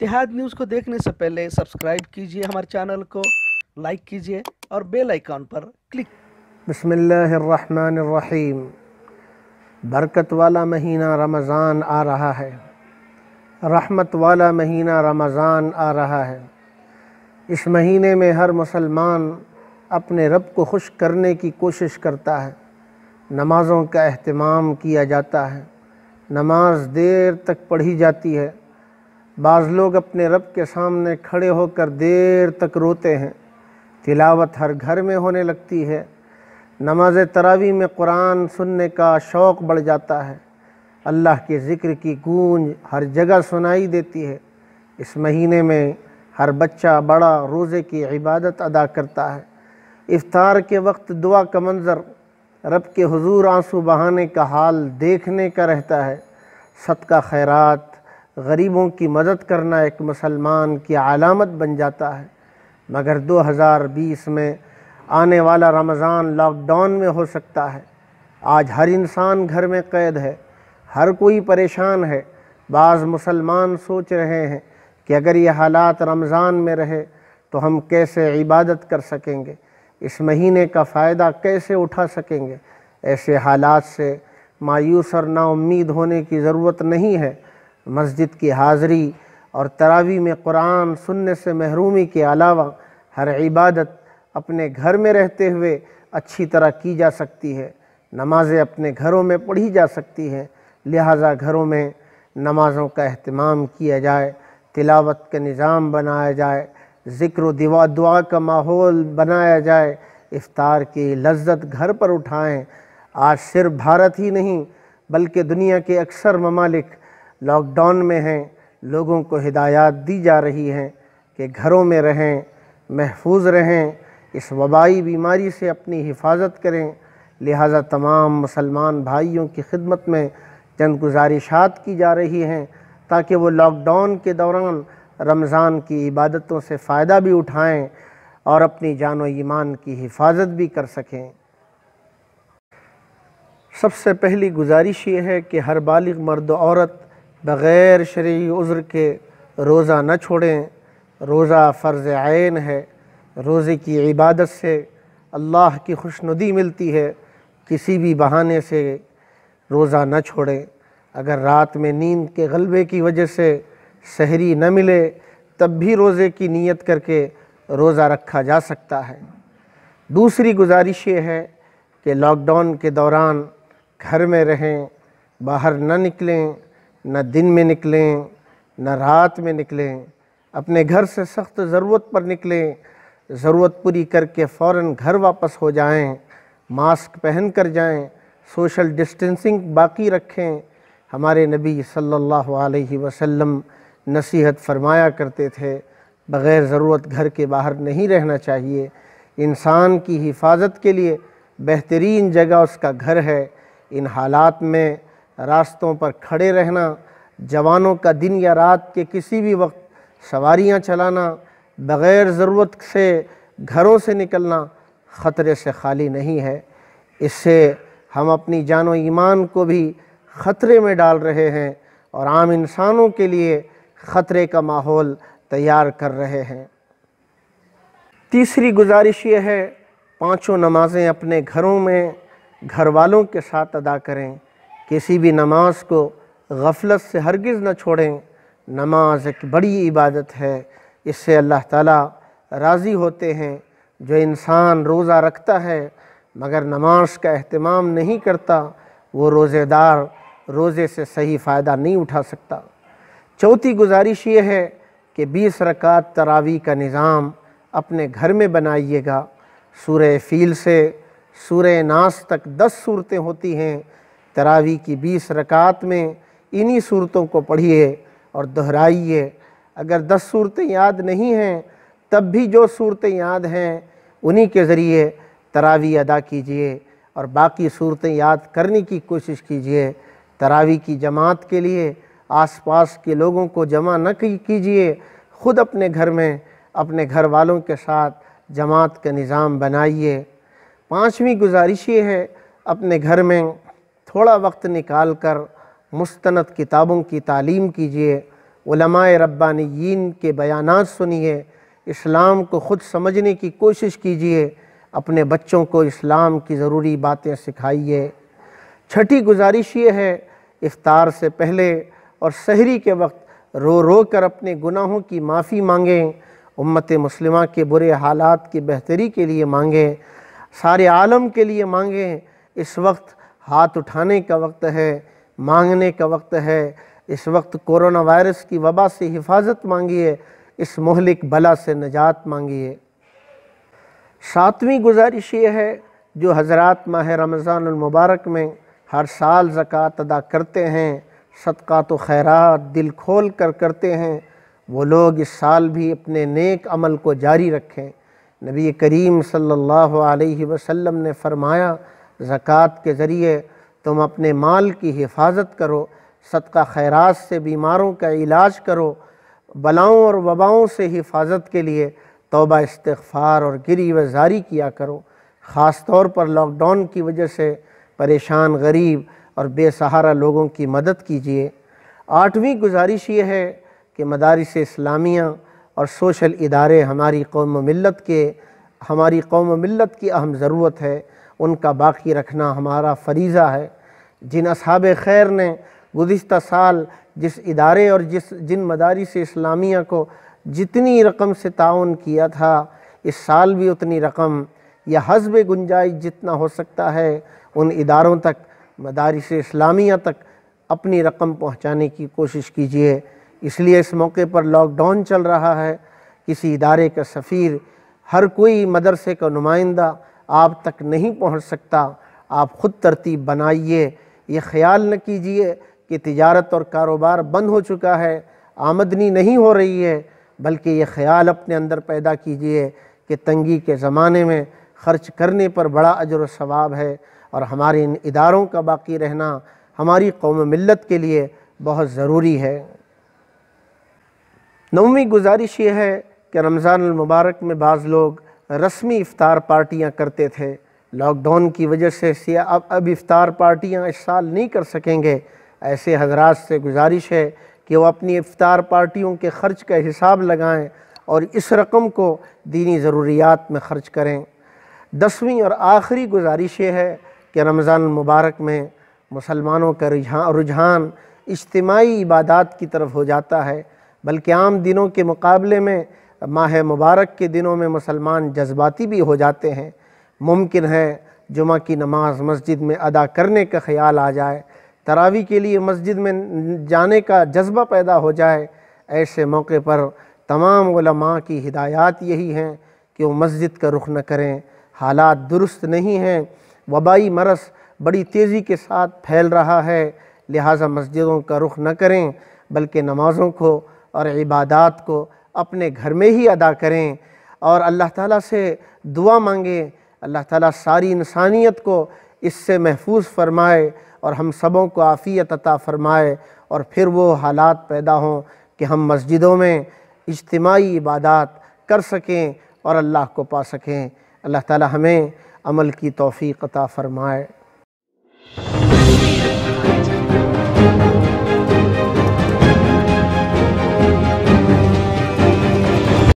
इतिहाद news को देखने से पहले सब्सक्राइब कीजिए हमारे चैनल को लाइक कीजिए और बेल आइकॉन पर क्लिक बसमीम बरकत वाला महीना रमज़ान आ रहा है रहमत वाला महीना रमज़ान आ रहा है इस महीने में हर मुसलमान अपने रब को खुश करने की कोशिश करता है नमाज़ों का अहतमाम किया जाता है नमाज देर तक पढ़ी जाती है बाज़ लोग अपने रब के सामने खड़े होकर देर तक रोते हैं तिलावत हर घर में होने लगती है नमाज तरावी में कुरान सुनने का शौक़ बढ़ जाता है अल्लाह के ज़िक्र की गूंज हर जगह सुनाई देती है इस महीने में हर बच्चा बड़ा रोज़े की इबादत अदा करता है इफ्तार के वक्त दुआ का मंज़र रब के हुजूर आंसू बहाने का हाल देखने का रहता है सद का खैरात गरीबों की मदद करना एक मुसलमान की आलामत बन जाता है मगर 2020 में आने वाला रमज़ान लॉकडाउन में हो सकता है आज हर इंसान घर में कैद है हर कोई परेशान है बाज़ मुसलमान सोच रहे हैं कि अगर ये हालात रमज़ान में रहे तो हम कैसे इबादत कर सकेंगे इस महीने का फ़ायदा कैसे उठा सकेंगे ऐसे हालात से मायूस और नाउमीद होने की ज़रूरत नहीं है मस्जिद की हाज़री और तरावी में कुरान सुनने से महरूमी के अलावा हर इबादत अपने घर में रहते हुए अच्छी तरह की जा सकती है नमाज़ें अपने घरों में पढ़ी जा सकती हैं लिहाजा घरों में नमाज़ों का अहतमाम किया जाए तिलावत का निज़ाम बनाया जाए ज़िक्र दिवा दुआ का माहौल बनाया जाए इफ़ार की लज्जत घर पर उठाएँ आज सिर्फ भारत ही नहीं बल्कि दुनिया के अक्सर ममालिक लॉकडाउन में हैं लोगों को हिदायत दी जा रही हैं कि घरों में रहें महफूज रहें इस वबाई बीमारी से अपनी हिफाजत करें लिहाजा तमाम मुसलमान भाइयों की खिदमत में चंद गुजारिशात की जा रही हैं ताकि वो लॉकडाउन के दौरान रमज़ान की इबादतों से फ़ायदा भी उठाएं और अपनी जान ईमान की हिफाजत भी कर सकें सबसे पहली गुजारिश ये है कि हर बालिग मर्द औरत बग़ैर शरी उज़्र के रोज़ा न छोड़ें रोज़ा फ़र्ज़ आन है रोज़े की इबादत से अल्लाह की खुशनुदी मिलती है किसी भी बहाने से रोज़ा न छोड़ें अगर रात में नींद के गलबे की वजह से सहरी न मिले तब भी रोज़े की नीयत करके रोज़ा रखा जा सकता है दूसरी गुजारिश ये है कि लॉकडाउन के दौरान घर में रहें बाहर न निकलें न दिन में निकलें न रात में निकलें अपने घर से सख्त ज़रूरत पर निकलें ज़रूरत पूरी करके फ़ौर घर वापस हो जाएं, मास्क पहन कर जाएं, सोशल डिस्टेंसिंग बाकी रखें हमारे नबी सल्लल्लाहु अलैहि वसल्लम नसीहत फरमाया करते थे बग़ैर ज़रूरत घर के बाहर नहीं रहना चाहिए इंसान की हिफाजत के लिए बेहतरीन जगह उसका घर है इन हालात में रास्तों पर खड़े रहना जवानों का दिन या रात के किसी भी वक्त सवारियां चलाना बग़ैर ज़रूरत से घरों से निकलना ख़तरे से खाली नहीं है इससे हम अपनी जान ईमान को भी ख़तरे में डाल रहे हैं और आम इंसानों के लिए ख़तरे का माहौल तैयार कर रहे हैं तीसरी गुजारिश ये है पांचों नमाज़ें अपने घरों में घर वालों के साथ अदा करें किसी भी नमाज को गफलत से हरगिज़ न छोड़ें नमाज एक बड़ी इबादत है इससे अल्लाह ताला राज़ी होते हैं जो इंसान रोज़ा रखता है मगर नमाज का अहतमाम नहीं करता वो रोज़ेदार रोज़े से सही फ़ायदा नहीं उठा सकता चौथी गुजारिश ये है कि बीस रकात तरावी का निज़ाम अपने घर में बनाइएगा सूर्य फील से सूर्य नाश तक दस सूरतें होती हैं तरावी की बीस रकात में इन्हीं सूरतों को पढ़िए और दोहराइए अगर दस सूरतें याद नहीं हैं तब भी जो सूरतें याद हैं उन्हीं के ज़रिए तरावी अदा कीजिए और बाकी सूरतें याद करने की कोशिश कीजिए तरावी की जमात के लिए आसपास के लोगों को जमा न कीजिए ख़ुद अपने घर में अपने घर वालों के साथ जमात का निज़ाम बनाइए पाँचवीं गुजारिश ये है अपने घर में थोड़ा वक्त निकाल कर मुस्ंद किताबों की तालीम कीजिए उलमाए के बयान सुनिए इस्लाम को ख़ुद समझने की कोशिश कीजिए अपने बच्चों को इस्लाम की ज़रूरी बातें सिखाइए छठी गुजारिश ये है इफ्तार से पहले और सहरी के वक्त रो रो कर अपने गुनाहों की माफ़ी मांगें उम्मत मुस्लिमा के बुरे हालात की बेहतरी के लिए मांगें सारे आलम के लिए मांगें इस वक्त हाथ उठाने का वक्त है मांगने का वक्त है इस वक्त कोरोना वायरस की वबा से हिफाजत मांगी है इस मोहलिक बला से नजात है सातवीं गुजारिश ये है जो हजरत माह रमज़ान मुबारक में हर साल ज़क़़त अदा करते हैं सदक़ा तो खैरात दिल खोल कर करते हैं वो लोग इस साल भी अपने नेक अमल को जारी रखें नबी करीम सल्लल्लाहु अलैहि वसल्लम ने फ़रमाया ज़क़़त के ज़रिए तुम अपने माल की हिफाजत करो सदका खैरात से बीमारों का इलाज करो बलाओं और वबाओं से हिफाजत के लिए तोबा इस्तफ़ार और गिरी वजारी किया करो ख़ास तौर पर लॉकडाउन की वजह से परेशान गरीब और बेसहारा लोगों की मदद कीजिए आठवीं गुजारिश ये है कि मदारस इस्लामिया और सोशल इदारे हमारी कौम मिलत के हमारी कौम मिलत की अहम ज़रूरत है उनका बाकी रखना हमारा फरीज़ा है जिन असहाब खैर ने गुज्त साल जिस इदारे और जिस जिन मदारस इस्लामिया को जितनी रकम से ताउन किया था इस साल भी उतनी रकम या हजब गुंजाइश जितना हो सकता है उन इदारों तक मदारस इस्लामिया तक अपनी रकम पहुँचाने की कोशिश कीजिए इसलिए इस मौके पर लॉकडाउन चल रहा है किसी इदारे का सफ़ीर हर कोई मदरसे का नुमाइंदा आप तक नहीं पहुंच सकता आप ख़ुद तरतीब बनाइए ये ख्याल न कीजिए कि तिजारत और कारोबार बंद हो चुका है आमदनी नहीं हो रही है बल्कि ये ख्याल अपने अंदर पैदा कीजिए कि तंगी के ज़माने में ख़र्च करने पर बड़ा अजर सवाब है और हमारे इन इदारों का बाकी रहना हमारी कौम मिलत के लिए बहुत ज़रूरी है नौवीं गुजारिश ये है कि रमज़ान मुबारक में बाज़ लोग रस्मी इफ़ार पार्टियाँ करते थे लॉकडाउन की वजह से सिया अब अब इफ़ार पार्टियाँ इस साल नहीं कर सकेंगे ऐसे हजरात से गुजारिश है कि वह अपनी इफ्तार पार्टियों के ख़र्च का हिसाब लगाएँ और इस रकम को दीनी ज़रूरियात में ख़र्च करें दसवीं और आखिरी गुजारिश ये है कि रमज़ान मुबारक में मुसलमानों का रुझान रुझान इज्तमाही इबादत की तरफ हो जाता है बल्कि आम दिनों के मुकाबले में माह मुबारक के दिनों में मुसलमान जज्बाती भी हो जाते हैं मुमकिन है जुमा की नमाज मस्जिद में अदा करने का ख्याल आ जाए तरावी के लिए मस्जिद में जाने का जज्बा पैदा हो जाए ऐसे मौके पर तमाम उलमा की हिदायत यही हैं कि वो मस्जिद का रुख न करें हालात दुरुस्त नहीं हैं वबाई मरस बड़ी तेज़ी के साथ फैल रहा है लिहाजा मस्जिदों का रुख न करें बल्कि नमाज़ों को और इबादत को अपने घर में ही अदा करें और अल्लाह ताला से दुआ मांगें अल्लाह ताला सारी इंसानियत को इससे महफूज फरमाए और हम सबों को आफ़ियत अता फरमाए और फिर वो हालात पैदा हों कि हम मस्जिदों में इज्तमाही इबादत कर सकें और अल्लाह को पा सकें अल्लाह ताला हमें अमल की तोफ़ी अता फ़रमाए